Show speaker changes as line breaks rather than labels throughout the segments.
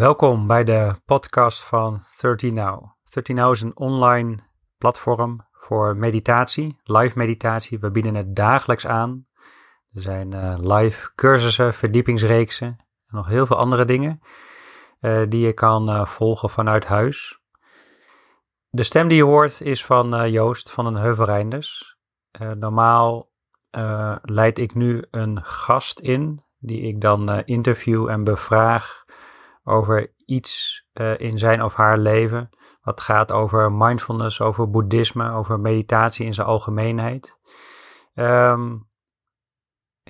Welkom bij de podcast van 30 Now. 30 Now is een online platform voor meditatie, live meditatie. We bieden het dagelijks aan. Er zijn eh, live cursussen, verdiepingsreeksen en nog heel veel andere dingen eh, die je kan eh, volgen vanuit huis. De stem die je hoort is van Joost van een Heuvelreinders. normaal leid ik nu een gast in die ik dan interview en bevraag over iets eh, in zijn of haar leven. Wat gaat over mindfulness, over boeddhisme, over meditatie in zijn algemeenheid. Ehm,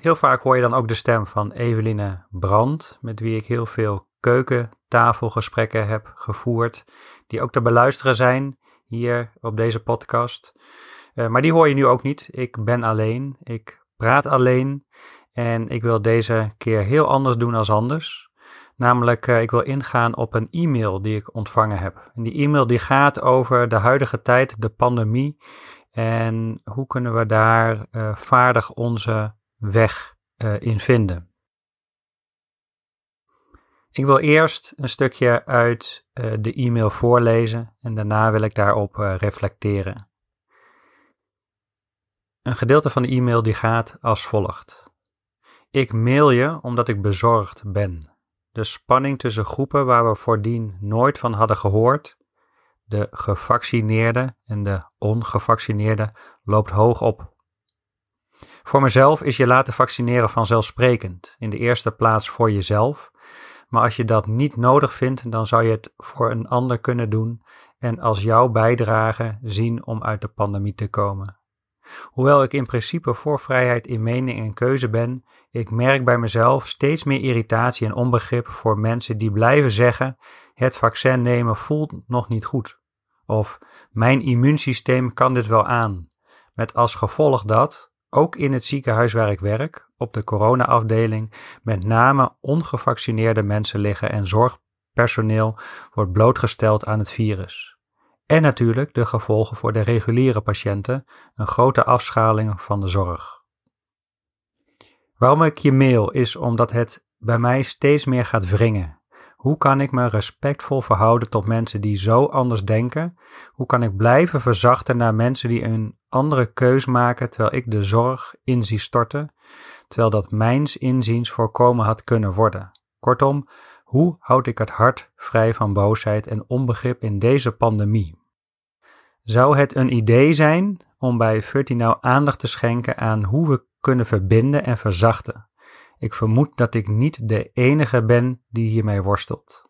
heel vaak hoor je dan ook de stem van Eveline Brand, met wie ik heel veel keukentafelgesprekken heb gevoerd, die ook te beluisteren zijn hier op deze podcast. Eh, maar die hoor je nu ook niet. Ik ben alleen, ik praat alleen en ik wil deze keer heel anders doen als anders. Namelijk, eh, ik wil ingaan op een e-mail die ik ontvangen heb. En die e-mail die gaat over de huidige tijd, de pandemie. En hoe kunnen we daar eh, vaardig onze weg eh, in vinden? Ik wil eerst een stukje uit de e-mail voorlezen en daarna wil ik daarop reflecteren. Een gedeelte van de e-mail die gaat als volgt. Ik mail je omdat ik bezorgd ben de spanning tussen groepen waar we voordien nooit van hadden gehoord, de gevaccineerde en de ongevaccineerde, loopt hoog op. Voor mezelf is je laten vaccineren vanzelfsprekend, in de eerste plaats voor jezelf, maar als je dat niet nodig vindt, dan zou je het voor een ander kunnen doen en als jouw bijdrage zien om uit de pandemie te komen. Hoewel ik in principe voor vrijheid in mening en keuze ben, ik merk bij mezelf steeds meer irritatie en onbegrip voor mensen die blijven zeggen: het vaccin nemen voelt nog niet goed. Of mijn immuunsysteem kan dit wel aan. Met als gevolg dat, ook in het ziekenhuis waar ik werk, op de coronaafdeling, met name ongevaccineerde mensen liggen en zorgpersoneel wordt blootgesteld aan het virus. En natuurlijk de gevolgen voor de reguliere patiënten, een grote afschaling van de zorg. Waarom ik je mail is omdat het bij mij steeds meer gaat wringen. Hoe kan ik me respectvol verhouden tot mensen die zo anders denken? Hoe kan ik blijven verzachten naar mensen die een andere keus maken terwijl ik de zorg in zie storten, terwijl dat mijns inziens voorkomen had kunnen worden? Kortom, hoe houd ik het hart vrij van boosheid en onbegrip in deze pandemie? Zou het een idee zijn om bij nou aandacht te schenken aan hoe we kunnen verbinden en verzachten? Ik vermoed dat ik niet de enige ben die hiermee worstelt.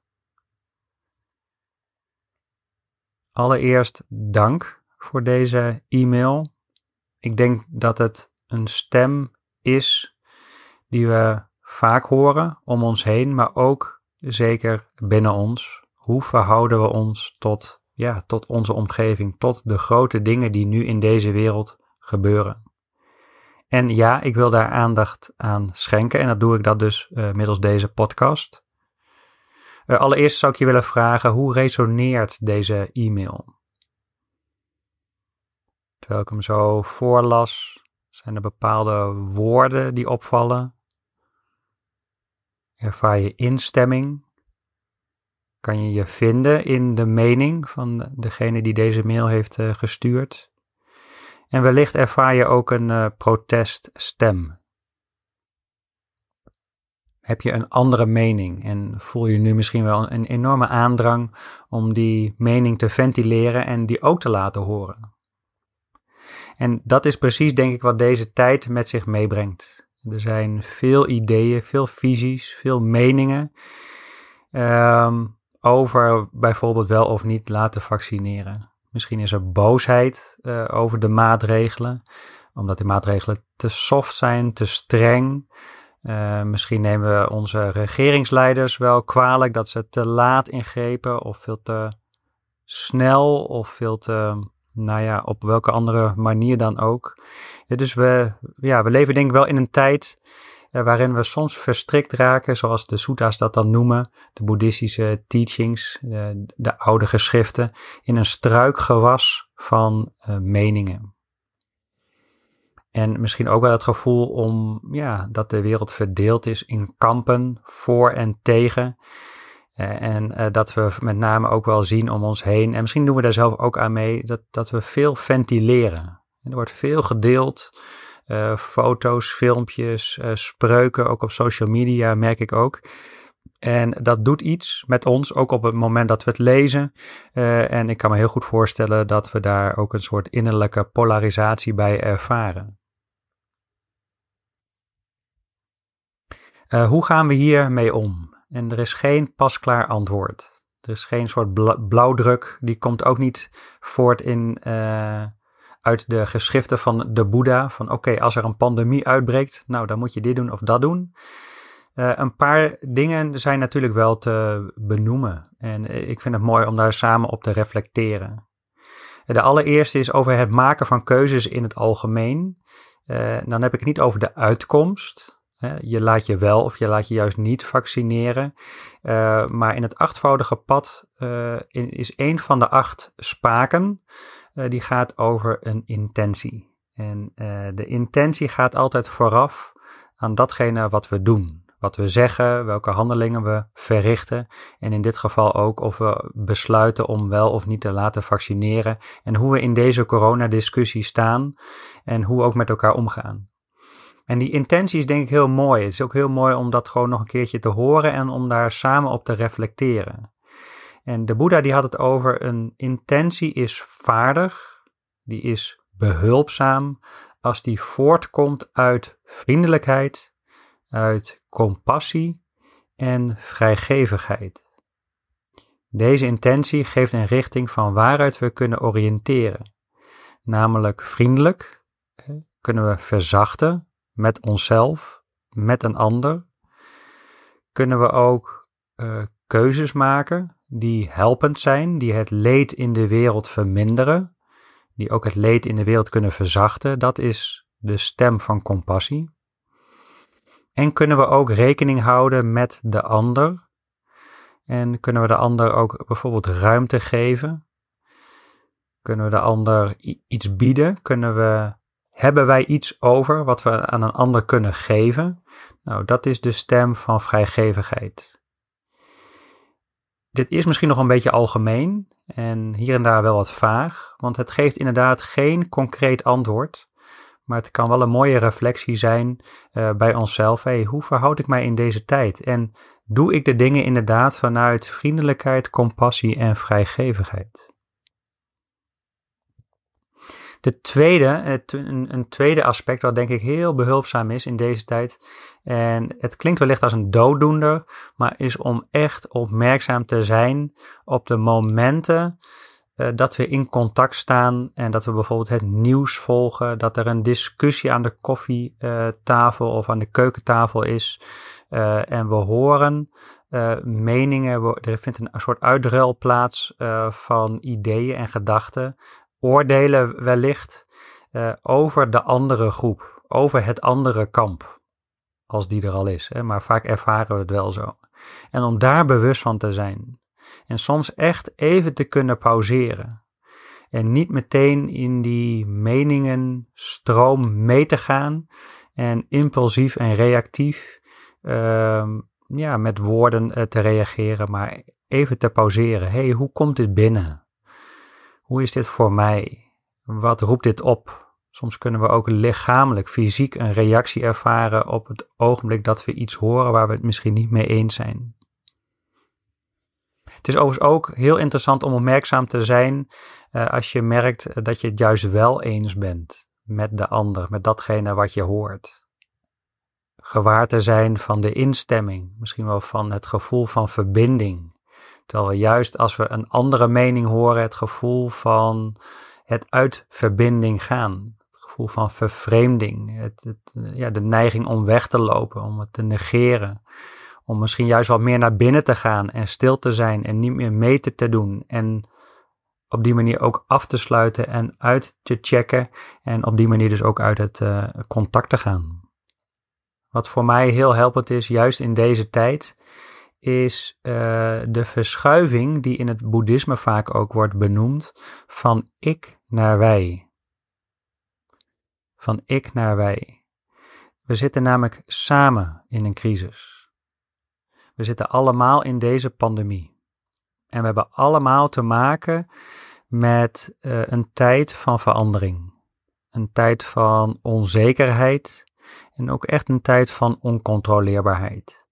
Allereerst dank voor deze e-mail. Ik denk dat het een stem is die we vaak horen om ons heen, maar ook zeker binnen ons. Hoe verhouden we ons tot ja, tot onze omgeving, tot de grote dingen die nu in deze wereld gebeuren. En ja, ik wil daar aandacht aan schenken en dat doe ik dat dus eh, middels deze podcast. Eh, allereerst zou ik je willen vragen, hoe resoneert deze e-mail? Terwijl ik hem zo voorlas, zijn er bepaalde woorden die opvallen? Ervaar je instemming kan je je vinden in de mening van degene die deze mail heeft eh, gestuurd. En wellicht ervaar je ook een eh, proteststem. Heb je een andere mening en voel je nu misschien wel een, enorme aandrang om die mening te ventileren en die ook te laten horen? En dat is precies, denk ik, wat deze tijd met zich meebrengt. Er zijn veel ideeën, veel visies, veel meningen. Um, over bijvoorbeeld wel of niet laten vaccineren. Misschien is er boosheid eh, over de maatregelen, omdat die maatregelen te soft zijn, te streng. Eh, misschien nemen we onze regeringsleiders wel kwalijk dat ze te laat ingrepen of veel te snel of veel te, nou ja, op welke andere manier dan ook. Dus we, ja, we leven denk ik wel in een tijd waarin we soms verstrikt raken, zoals de sutta's dat dan noemen, de boeddhistische teachings, eh, de, oude geschriften, in een struikgewas van eh, meningen. En misschien ook wel het gevoel om, ja, dat de wereld verdeeld is in kampen, voor en tegen. Eh, en dat we met name ook wel zien om ons heen, en misschien doen we daar zelf ook aan mee, dat, dat we veel ventileren. En er wordt veel gedeeld, eh, foto's, filmpjes, eh, spreuken, ook op social media merk ik ook. En dat doet iets met ons, ook op het moment dat we het lezen. Eh, en ik kan me heel goed voorstellen dat we daar ook een soort innerlijke polarisatie bij ervaren. hoe gaan we hiermee om? En er is geen pasklaar antwoord. Er is geen soort blauwdruk. Die komt ook niet voort in uit de geschriften van de Boeddha. Van oké, als er een pandemie uitbreekt, nou dan moet je dit doen of dat doen. Eh, een paar dingen zijn natuurlijk wel te benoemen. En eh, ik vind het mooi om daar samen op te reflecteren. Eh, de allereerste is over het maken van keuzes in het algemeen. dan heb ik het niet over de uitkomst. Je laat je wel of je laat je juist niet vaccineren. maar in het achtvoudige pad is één van de acht spaken eh, die gaat over een intentie. En eh, de intentie gaat altijd vooraf aan datgene wat we doen wat we zeggen, welke handelingen we verrichten. En in dit geval ook of we besluiten om wel of niet te laten vaccineren. En hoe we in deze coronadiscussie staan en hoe we ook met elkaar omgaan. En die intentie is denk ik heel mooi. Het is ook heel mooi om dat gewoon nog een keertje te horen en om daar samen op te reflecteren. En de Boeddha die had het over een intentie is vaardig, die is behulpzaam, als die voortkomt uit vriendelijkheid, uit compassie en vrijgevigheid. Deze intentie geeft een richting van waaruit we kunnen oriënteren, namelijk vriendelijk, kunnen we verzachten met onszelf, met een ander, kunnen we ook eh, keuzes maken die helpend zijn, die het leed in de wereld verminderen, die ook het leed in de wereld kunnen verzachten, dat is de stem van compassie. En kunnen we ook rekening houden met de ander? En kunnen we de ander ook bijvoorbeeld ruimte geven? Kunnen we de ander iets bieden? Kunnen we, hebben wij iets over wat we aan een ander kunnen geven? Nou, dat is de stem van vrijgevigheid. Dit is misschien nog een beetje algemeen en hier en daar wel wat vaag, want het geeft inderdaad geen concreet antwoord. Maar het kan wel een mooie reflectie zijn eh, bij onszelf. Hey, hoe verhoud ik mij in deze tijd? En doe ik de dingen inderdaad vanuit vriendelijkheid, compassie en vrijgevigheid? De tweede, eh, een, tweede aspect wat denk ik heel behulpzaam is in deze tijd. En het klinkt wellicht als een dooddoender, maar is om echt opmerkzaam te zijn op de momenten eh, dat we in contact staan en dat we bijvoorbeeld het nieuws volgen, dat er een discussie aan de koffietafel eh, of aan de keukentafel is en we horen uh, meningen, er vindt een soort uitruil plaats van ideeën en gedachten oordelen wellicht eh, over de andere groep, over het andere kamp, als die er al is. Hè? Maar vaak ervaren we het wel zo. En om daar bewust van te zijn. En soms echt even te kunnen pauzeren. En niet meteen in die meningenstroom mee te gaan. En impulsief en reactief ehm, ja, met woorden eh, te reageren. Maar even te pauzeren. hey, hoe komt dit binnen? Hoe is dit voor mij? Wat roept dit op? Soms kunnen we ook lichamelijk, fysiek een reactie ervaren op het ogenblik dat we iets horen waar we het misschien niet mee eens zijn. Het is overigens ook heel interessant om opmerkzaam te zijn eh, als je merkt eh, dat je het juist wel eens bent met de ander, met datgene wat je hoort. Gewaar te zijn van de instemming, misschien wel van het gevoel van verbinding Terwijl we juist als we een andere mening horen, het gevoel van het uit verbinding gaan. Het gevoel van vervreemding. Het, ja, de neiging om weg te lopen, om het te negeren. Om misschien juist wat meer naar binnen te gaan en stil te zijn en niet meer meten te doen. En op die manier ook af te sluiten en uit te checken. En op die manier dus ook uit het eh, contact te gaan. Wat voor mij heel helpend is, juist in deze tijd, is eh, de verschuiving die in het boeddhisme vaak ook wordt benoemd van ik naar wij. Van ik naar wij. We zitten namelijk samen in een crisis. We zitten allemaal in deze pandemie. En we hebben allemaal te maken met eh, een tijd van verandering. Een tijd van onzekerheid en ook echt een tijd van oncontroleerbaarheid.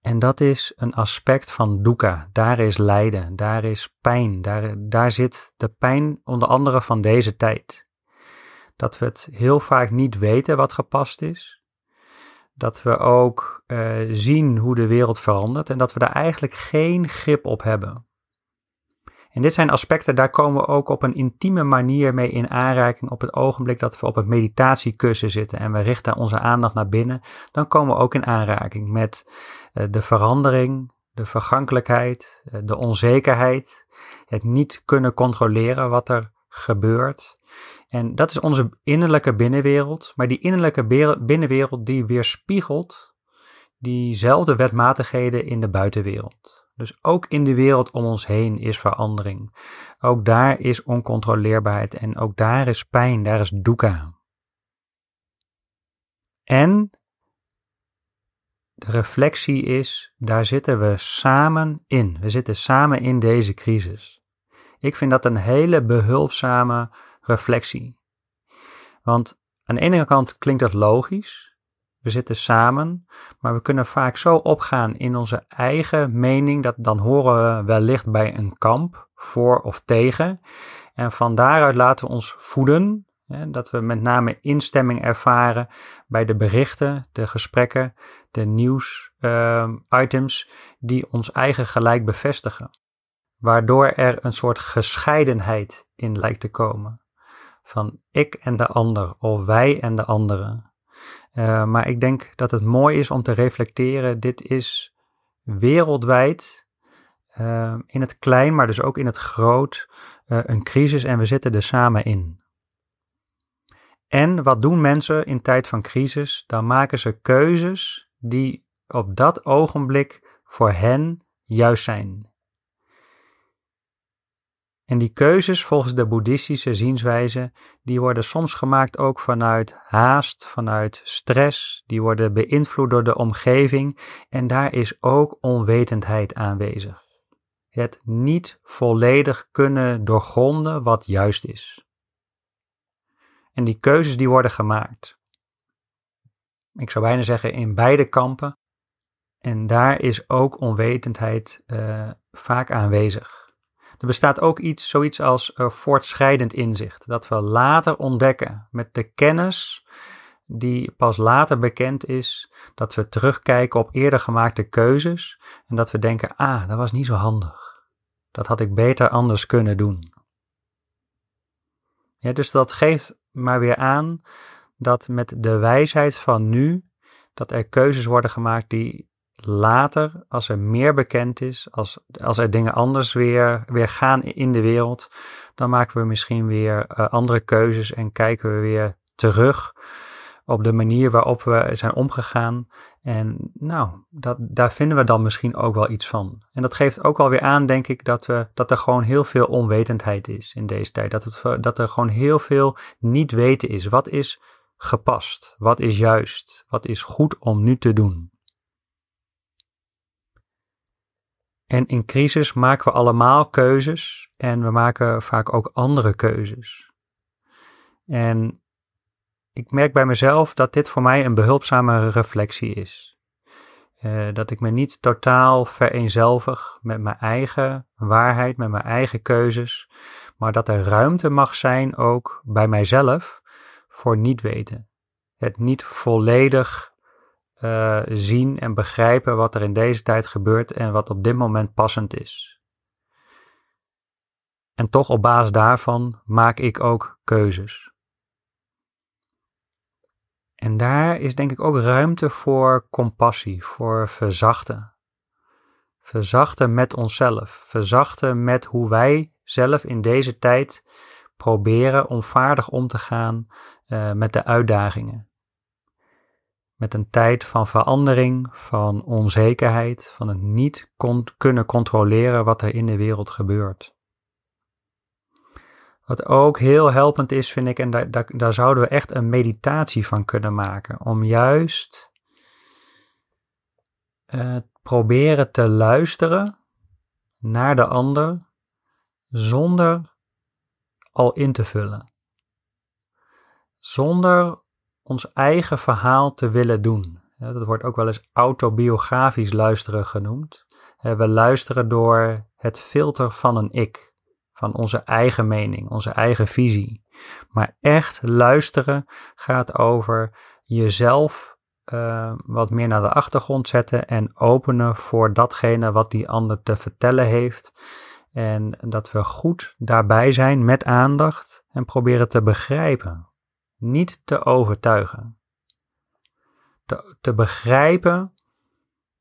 En dat is een aspect van dukkha. Daar is lijden, daar is pijn, daar, daar zit de pijn onder andere van deze tijd. Dat we het heel vaak niet weten wat gepast is. Dat we ook eh, zien hoe de wereld verandert en dat we daar eigenlijk geen grip op hebben. En dit zijn aspecten, daar komen we ook op een intieme manier mee in aanraking op het ogenblik dat we op het meditatiekussen zitten en we richten onze aandacht naar binnen. Dan komen we ook in aanraking met eh, de verandering, de vergankelijkheid, eh, de onzekerheid, het niet kunnen controleren wat er gebeurt. En dat is onze innerlijke binnenwereld, maar die innerlijke binnenwereld die weerspiegelt diezelfde wetmatigheden in de buitenwereld. Dus ook in de wereld om ons heen is verandering. Ook daar is oncontroleerbaarheid en ook daar is pijn, daar is dukkha. En de reflectie is, daar zitten we samen in. We zitten samen in deze crisis. Ik vind dat een hele behulpzame reflectie. Want aan de ene kant klinkt dat logisch, we zitten samen, maar we kunnen vaak zo opgaan in onze eigen mening dat dan horen we wellicht bij een kamp voor of tegen. En van daaruit laten we ons voeden, hè, dat we met name instemming ervaren bij de berichten, de gesprekken, de nieuwsitems items die ons eigen gelijk bevestigen. Waardoor er een soort gescheidenheid in lijkt te komen. Van ik en de ander, of wij en de anderen. Eh, maar ik denk dat het mooi is om te reflecteren. Dit is wereldwijd, eh, in het klein, maar dus ook in het groot, eh, een crisis en we zitten er samen in. En wat doen mensen in tijd van crisis? Dan maken ze keuzes die op dat ogenblik voor hen juist zijn. En die keuzes volgens de boeddhistische zienswijze, die worden soms gemaakt ook vanuit haast, vanuit stress, die worden beïnvloed door de omgeving en daar is ook onwetendheid aanwezig. Het niet volledig kunnen doorgronden wat juist is. En die keuzes die worden gemaakt. Ik zou bijna zeggen in beide kampen. En daar is ook onwetendheid eh, vaak aanwezig. Er bestaat ook iets, zoiets als uh, voortschrijdend inzicht, dat we later ontdekken met de kennis die pas later bekend is, dat we terugkijken op eerder gemaakte keuzes en dat we denken, ah, dat was niet zo handig. Dat had ik beter anders kunnen doen. Ja, dus dat geeft maar weer aan dat met de wijsheid van nu, dat er keuzes worden gemaakt die later, als er meer bekend is, als, als er dingen anders weer, weer gaan in de wereld, dan maken we misschien weer eh, andere keuzes en kijken we weer terug op de manier waarop we zijn omgegaan. En nou, dat, daar vinden we dan misschien ook wel iets van. En dat geeft ook alweer aan, denk ik, dat, we, dat er gewoon heel veel onwetendheid is in deze tijd. Dat, het, dat er gewoon heel veel niet weten is. Wat is gepast? Wat is juist? Wat is goed om nu te doen? En in crisis maken we allemaal keuzes en we maken vaak ook andere keuzes. En ik merk bij mezelf dat dit voor mij een behulpzame reflectie is. Eh, dat ik me niet totaal vereenzelvig met mijn eigen waarheid, met mijn eigen keuzes, maar dat er ruimte mag zijn ook bij mijzelf voor niet weten. Het niet volledig eh, zien en begrijpen wat er in deze tijd gebeurt en wat op dit moment passend is. En toch op basis daarvan maak ik ook keuzes. En daar is denk ik ook ruimte voor compassie, voor verzachten. Verzachten met onszelf, verzachten met hoe wij zelf in deze tijd proberen om vaardig om te gaan eh, met de uitdagingen met een tijd van verandering, van onzekerheid, van het niet kunnen controleren wat er in de wereld gebeurt. Wat ook heel helpend is, vind ik, en daar, daar, zouden we echt een meditatie van kunnen maken, om juist eh, proberen te luisteren naar de ander zonder al in te vullen. Zonder ons eigen verhaal te willen doen. Dat wordt ook wel eens autobiografisch luisteren genoemd. Eh, we luisteren door het filter van een ik, van onze eigen mening, onze eigen visie. Maar echt luisteren gaat over jezelf eh, wat meer naar de achtergrond zetten en openen voor datgene wat die ander te vertellen heeft. En dat we goed daarbij zijn met aandacht en proberen te begrijpen niet te overtuigen. Te, te begrijpen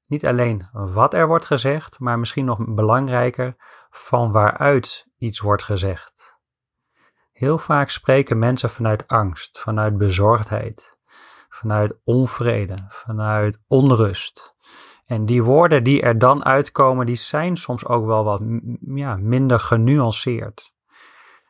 niet alleen wat er wordt gezegd, maar misschien nog belangrijker van waaruit iets wordt gezegd. Heel vaak spreken mensen vanuit angst, vanuit bezorgdheid, vanuit onvrede, vanuit onrust. En die woorden die er dan uitkomen, die zijn soms ook wel wat ja, minder genuanceerd,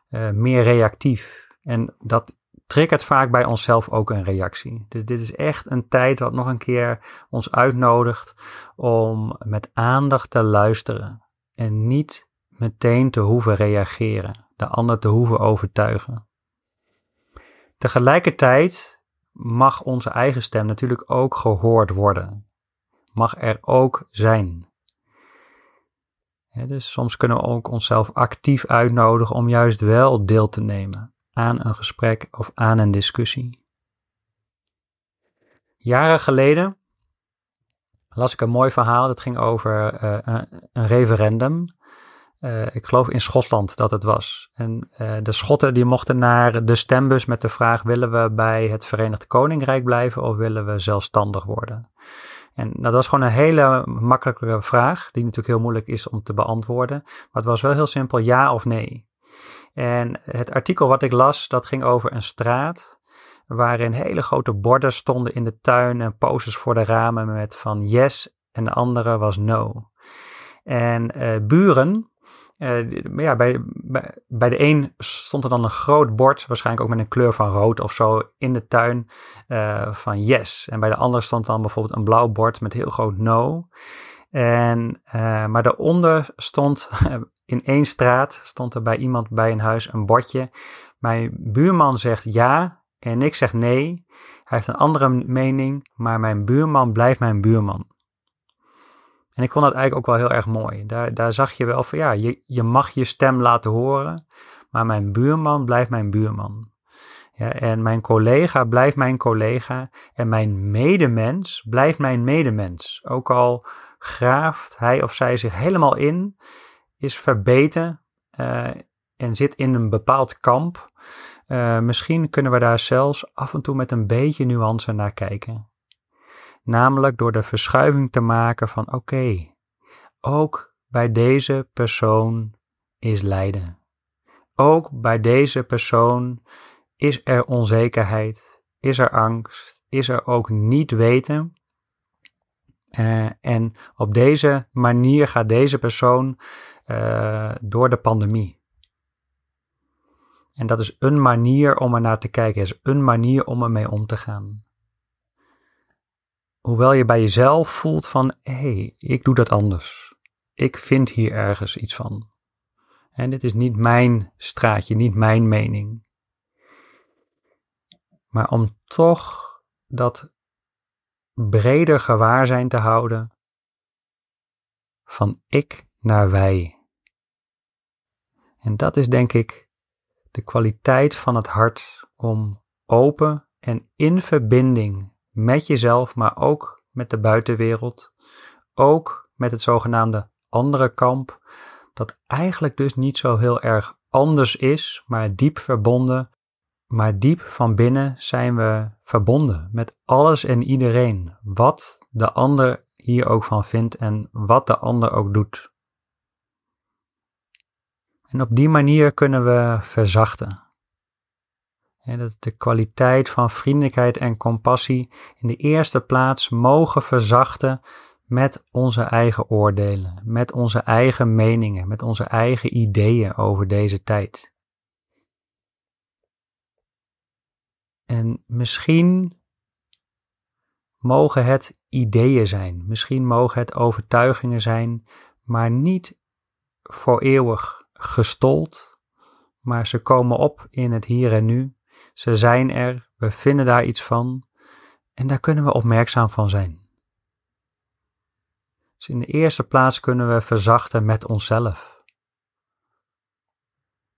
eh, meer reactief. En dat het vaak bij onszelf ook een reactie. Dus dit is echt een tijd wat nog een keer ons uitnodigt om met aandacht te luisteren en niet meteen te hoeven reageren, de ander te hoeven overtuigen. Tegelijkertijd mag onze eigen stem natuurlijk ook gehoord worden, mag er ook zijn. dus soms kunnen we ook onszelf actief uitnodigen om juist wel deel te nemen aan een gesprek of aan een discussie. Jaren geleden las ik een mooi verhaal. Dat ging over eh, een referendum. Eh, ik geloof in Schotland dat het was. En eh, de Schotten die mochten naar de stembus met de vraag: willen we bij het Verenigd Koninkrijk blijven of willen we zelfstandig worden? En dat was gewoon een hele makkelijke vraag, die natuurlijk heel moeilijk is om te beantwoorden. Maar het was wel heel simpel ja of nee. En het artikel wat ik las, dat ging over een straat waarin hele grote borden stonden in de tuin en poses voor de ramen met van yes en de andere was no. En eh, buren, eh, ja, bij, bij, de een stond er dan een groot bord, waarschijnlijk ook met een kleur van rood of zo, in de tuin eh, van yes. En bij de ander stond dan bijvoorbeeld een blauw bord met heel groot no. En, maar daaronder stond in één straat stond er bij iemand bij een huis een bordje. Mijn buurman zegt ja en ik zeg nee. Hij heeft een andere mening, maar mijn buurman blijft mijn buurman. En ik vond dat eigenlijk ook wel heel erg mooi. Daar, daar zag je wel van ja, je, je mag je stem laten horen, maar mijn buurman blijft mijn buurman. Ja, en mijn collega blijft mijn collega en mijn medemens blijft mijn medemens. Ook al graaft hij of zij zich helemaal in, is verbeten eh, en zit in een bepaald kamp. Eh, misschien kunnen we daar zelfs af en toe met een beetje nuance naar kijken. Namelijk door de verschuiving te maken van oké, ook bij deze persoon is lijden. Ook bij deze persoon is er onzekerheid, is er angst, is er ook niet weten. Eh, en op deze manier gaat deze persoon eh, door de pandemie. En dat is een manier om er naar te kijken, is een manier om ermee om te gaan. Hoewel je bij jezelf voelt van, hé, hey, ik doe dat anders. Ik vind hier ergens iets van. En dit is niet mijn straatje, niet mijn mening. Maar om toch dat breder gewaarzijn te houden van ik naar wij. En dat is denk ik de kwaliteit van het hart om open en in verbinding met jezelf, maar ook met de buitenwereld, ook met het zogenaamde andere kamp, dat eigenlijk dus niet zo heel erg anders is, maar diep verbonden, maar diep van binnen zijn we verbonden met alles en iedereen, wat de ander hier ook van vindt en wat de ander ook doet. En op die manier kunnen we verzachten. En dat de kwaliteit van vriendelijkheid en compassie in de eerste plaats mogen verzachten met onze eigen oordelen, met onze eigen meningen, met onze eigen ideeën over deze tijd. En misschien mogen het ideeën zijn, misschien mogen het overtuigingen zijn, maar niet voor eeuwig gestold, maar ze komen op in het hier en nu. Ze zijn er, we vinden daar iets van en daar kunnen we opmerkzaam van zijn. Dus in de eerste plaats kunnen we verzachten met onszelf.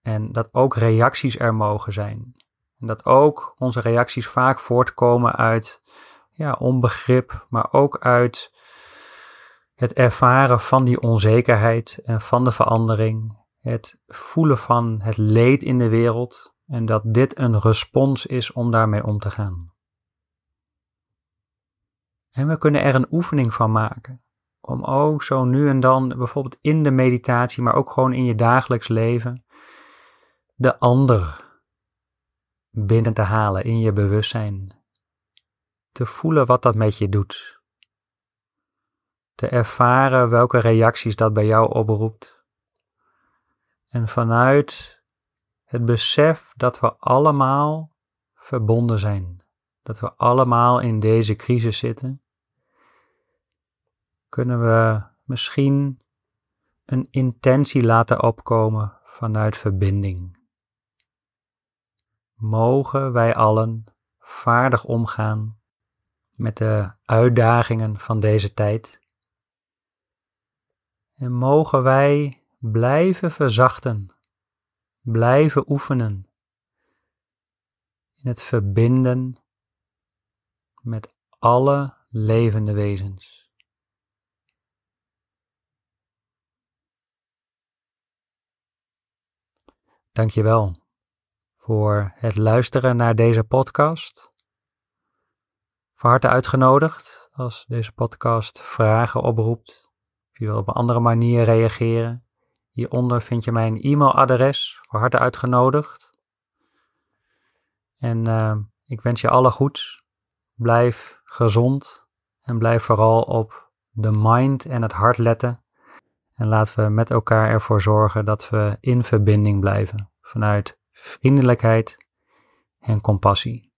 En dat ook reacties er mogen zijn. En dat ook onze reacties vaak voortkomen uit ja, onbegrip, maar ook uit het ervaren van die onzekerheid en van de verandering het voelen van het leed in de wereld en dat dit een respons is om daarmee om te gaan. En we kunnen er een oefening van maken. Om ook zo nu en dan, bijvoorbeeld in de meditatie, maar ook gewoon in je dagelijks leven, de ander binnen te halen in je bewustzijn. Te voelen wat dat met je doet. Te ervaren welke reacties dat bij jou oproept. En vanuit het besef dat we allemaal verbonden zijn, dat we allemaal in deze crisis zitten, kunnen we misschien een intentie laten opkomen vanuit verbinding. Mogen wij allen vaardig omgaan met de uitdagingen van deze tijd? En mogen wij Blijven verzachten. Blijven oefenen. In het verbinden met alle levende wezens. Dankjewel voor het luisteren naar deze podcast. Van harte uitgenodigd als deze podcast vragen oproept. Of je wil op een andere manier reageren. Hieronder vind je mijn e-mailadres, voor harte uitgenodigd. En ehm, ik wens je alle goeds. Blijf gezond en blijf vooral op de mind en het hart letten. En laten we met elkaar ervoor zorgen dat we in verbinding blijven vanuit vriendelijkheid en compassie.